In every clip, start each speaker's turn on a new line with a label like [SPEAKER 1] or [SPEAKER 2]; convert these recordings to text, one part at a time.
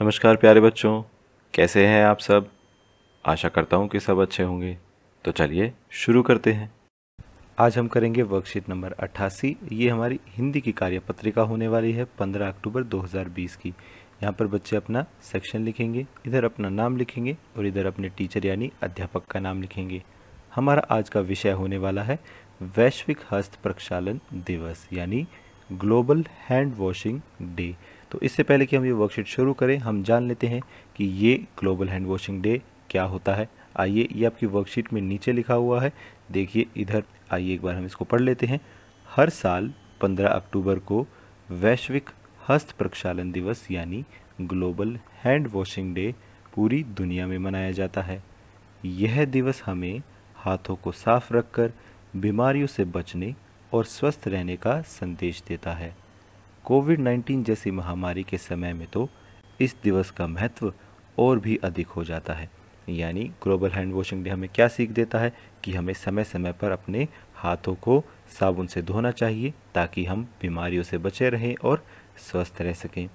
[SPEAKER 1] नमस्कार प्यारे बच्चों कैसे हैं आप सब आशा करता हूँ कि सब अच्छे होंगे तो चलिए शुरू करते हैं आज हम करेंगे वर्कशीट नंबर 88 ये हमारी हिंदी की कार्य पत्रिका होने वाली है 15 अक्टूबर 2020 की यहाँ पर बच्चे अपना सेक्शन लिखेंगे इधर अपना नाम लिखेंगे और इधर अपने टीचर यानी अध्यापक का नाम लिखेंगे हमारा आज का विषय होने वाला है वैश्विक हस्त प्रक्षालन दिवस यानी ग्लोबल हैंड वॉशिंग डे तो इससे पहले कि हम ये वर्कशीट शुरू करें हम जान लेते हैं कि ये ग्लोबल हैंड वॉशिंग डे क्या होता है आइए ये आपकी वर्कशीट में नीचे लिखा हुआ है देखिए इधर आइए एक बार हम इसको पढ़ लेते हैं हर साल 15 अक्टूबर को वैश्विक हस्त प्रक्षालन दिवस यानी ग्लोबल हैंड वॉशिंग डे पूरी दुनिया में मनाया जाता है यह दिवस हमें हाथों को साफ रखकर बीमारियों से बचने और स्वस्थ रहने का संदेश देता है कोविड 19 जैसी महामारी के समय में तो इस दिवस का महत्व और भी अधिक हो जाता है यानी ग्लोबल हैंड वॉशिंग डे हमें क्या सीख देता है कि हमें समय समय पर अपने हाथों को साबुन से धोना चाहिए ताकि हम बीमारियों से बचे रहें और स्वस्थ रह सकें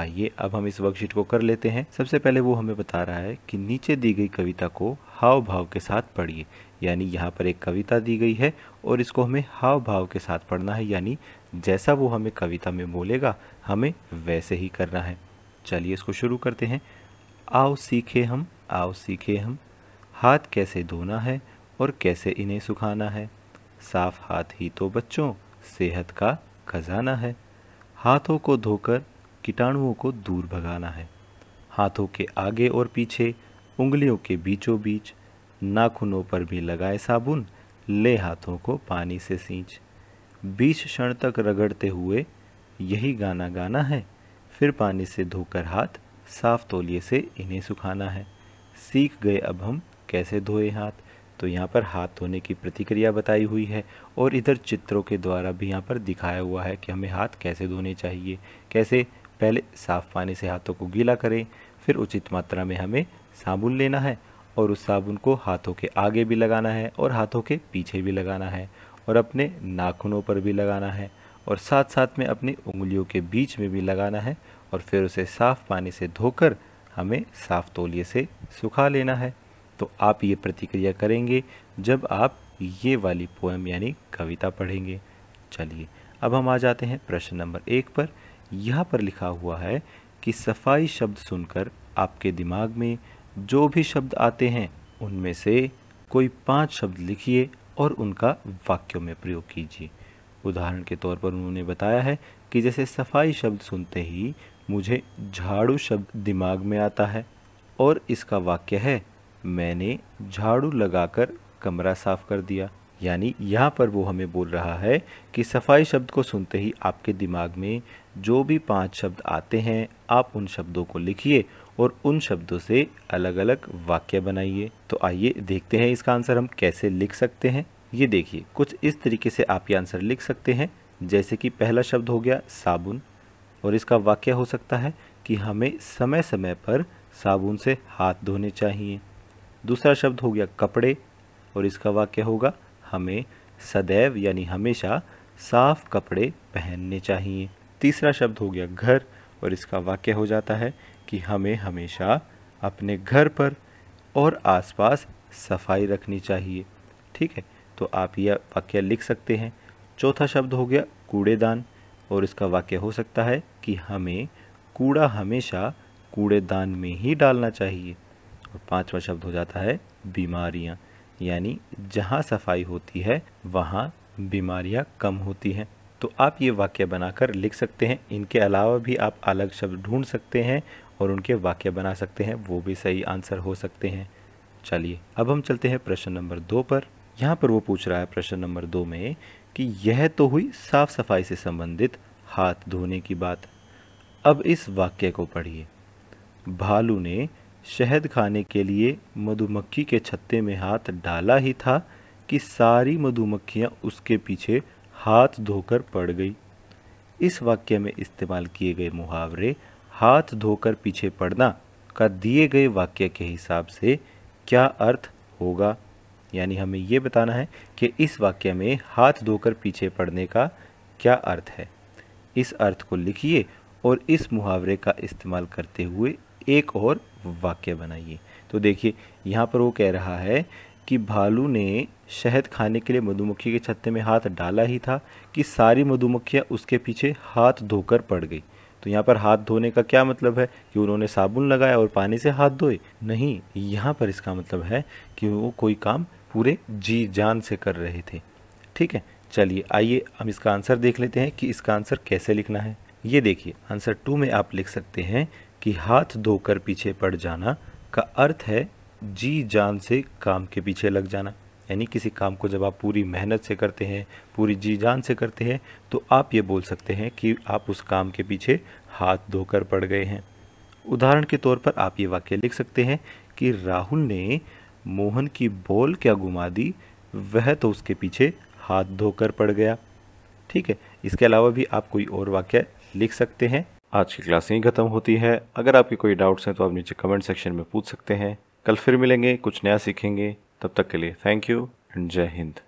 [SPEAKER 1] आइए अब हम इस वर्कशीट को कर लेते हैं सबसे पहले वो हमें बता रहा है कि नीचे दी गई कविता को हाव भाव के साथ पढ़िए यानी यहाँ पर एक कविता दी गई है और इसको हमें हाव भाव के साथ पढ़ना है यानी जैसा वो हमें कविता में बोलेगा हमें वैसे ही करना है चलिए इसको शुरू करते हैं आओ सीखे हम आओ सीखे हम हाथ कैसे धोना है और कैसे इन्हें सुखाना है साफ हाथ ही तो बच्चों सेहत का खजाना है हाथों को धोकर कीटाणुओं को दूर भगाना है हाथों के आगे और पीछे उंगलियों के बीचों बीच नाखूनों पर भी लगाए साबुन ले हाथों को पानी से सींच बीस क्षण तक रगड़ते हुए यही गाना गाना है फिर पानी से धोकर हाथ साफ तौलिए से इन्हें सुखाना है सीख गए अब हम कैसे धोए हाथ तो यहाँ पर हाथ धोने की प्रतिक्रिया बताई हुई है और इधर चित्रों के द्वारा भी यहाँ पर दिखाया हुआ है कि हमें हाथ कैसे धोने चाहिए कैसे पहले साफ़ पानी से हाथों को गीला करें फिर उचित मात्रा में हमें साबुन लेना है और उस साबुन को हाथों के आगे भी लगाना है और हाथों के पीछे भी लगाना है और अपने नाखूनों पर भी लगाना है और साथ साथ में अपनी उंगलियों के बीच में भी लगाना है और फिर उसे साफ़ पानी से धोकर हमें साफ़ तौलिए से सुखा लेना है तो आप ये प्रतिक्रिया करेंगे जब आप ये वाली पोएम यानी कविता पढ़ेंगे चलिए अब हम आ जाते हैं प्रश्न नंबर एक पर यहाँ पर लिखा हुआ है कि सफाई शब्द सुनकर आपके दिमाग में जो भी शब्द आते हैं उनमें से कोई पांच शब्द लिखिए और उनका वाक्यों में प्रयोग कीजिए उदाहरण के तौर पर उन्होंने बताया है कि जैसे सफाई शब्द सुनते ही मुझे झाड़ू शब्द दिमाग में आता है और इसका वाक्य है मैंने झाड़ू लगाकर कमरा साफ कर दिया यानी यहाँ पर वो हमें बोल रहा है कि सफाई शब्द को सुनते ही आपके दिमाग में जो भी पांच शब्द आते हैं आप उन शब्दों को लिखिए और उन शब्दों से अलग अलग वाक्य बनाइए तो आइए देखते हैं इसका आंसर हम कैसे लिख सकते हैं ये देखिए कुछ इस तरीके से आप ये आंसर लिख सकते हैं जैसे कि पहला शब्द हो गया साबुन और इसका वाक्य हो सकता है कि हमें समय समय पर साबुन से हाथ धोने चाहिए दूसरा शब्द हो गया कपड़े और इसका वाक्य होगा हमें सदैव यानी हमेशा साफ कपड़े पहनने चाहिए तीसरा शब्द हो गया घर और इसका वाक्य हो जाता है कि हमें हमेशा अपने घर पर और आसपास सफाई रखनी चाहिए ठीक है तो आप यह वाक्य लिख सकते हैं चौथा शब्द हो गया कूड़ेदान और इसका वाक्य हो सकता है कि हमें कूड़ा हमेशा कूड़ेदान में ही डालना चाहिए और पांचवा शब्द हो जाता है बीमारियां यानी जहां सफाई होती है वहां बीमारियां कम होती हैं तो आप ये वाक्य बनाकर लिख सकते हैं इनके अलावा भी आप अलग शब्द ढूंढ सकते हैं और उनके वाक्य बना सकते हैं वो भी सही आंसर हो सकते हैं चलिए अब हम चलते हैं प्रश्न नंबर दो पर यहाँ पर वो पूछ रहा है प्रश्न नंबर दो में कि यह तो हुई साफ सफाई से संबंधित हाथ धोने की बात अब इस वाक्य को पढ़िए भालू ने शहद खाने के लिए मधुमक्खी के छत्ते में हाथ डाला ही था कि सारी मधुमक्खियाँ उसके पीछे हाथ धोकर पड़ गई इस वाक्य में इस्तेमाल किए गए मुहावरे हाथ धोकर पीछे पड़ना का दिए गए वाक्य के हिसाब से क्या अर्थ होगा यानी हमें ये बताना है कि इस वाक्य में हाथ धोकर पीछे पड़ने का क्या अर्थ है इस अर्थ को लिखिए और इस मुहावरे का इस्तेमाल करते हुए एक और वाक्य बनाइए तो देखिए यहाँ पर वो कह रहा है कि भालू ने शहद खाने के लिए मधुमक्खी के छत्ते में हाथ डाला ही था कि सारी मधुमक्खियाँ उसके पीछे हाथ धोकर पड़ गई तो यहाँ पर हाथ धोने का क्या मतलब है कि उन्होंने साबुन लगाया और पानी से हाथ धोए नहीं यहाँ पर इसका मतलब है कि वो कोई काम पूरे जी जान से कर रहे थे ठीक है चलिए आइए हम इसका आंसर देख लेते हैं कि इसका आंसर कैसे लिखना है ये देखिए आंसर टू में आप लिख सकते हैं कि हाथ धोकर पीछे पड़ जाना का अर्थ है जी जान से काम के पीछे लग जाना यानी किसी काम को जब आप पूरी मेहनत से करते हैं पूरी जी जान से करते हैं तो आप ये बोल सकते हैं कि आप उस काम के पीछे हाथ धोकर पड़ गए हैं उदाहरण के तौर पर आप ये वाक्य लिख सकते हैं कि राहुल ने मोहन की बॉल क्या घुमा दी वह तो उसके पीछे हाथ धोकर पड़ गया ठीक है इसके अलावा भी आप कोई और वाक्य लिख सकते हैं आज की क्लास यहीं ख़त्म होती है अगर आपके कोई डाउट्स हैं तो आप नीचे कमेंट सेक्शन में पूछ सकते हैं कल फिर मिलेंगे कुछ नया सीखेंगे तब तक के लिए थैंक यू एंड जय हिंद